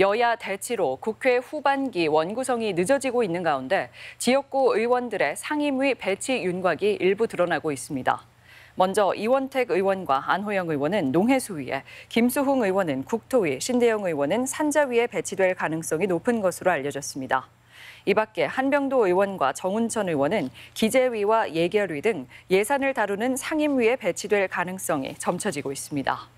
여야 대치로 국회 후반기 원구성이 늦어지고 있는 가운데 지역구 의원들의 상임위 배치 윤곽이 일부 드러나고 있습니다. 먼저 이원택 의원과 안호영 의원은 농해수위에, 김수흥 의원은 국토위, 신대영 의원은 산자위에 배치될 가능성이 높은 것으로 알려졌습니다. 이 밖에 한병도 의원과 정운천 의원은 기재위와 예결위 등 예산을 다루는 상임위에 배치될 가능성이 점쳐지고 있습니다.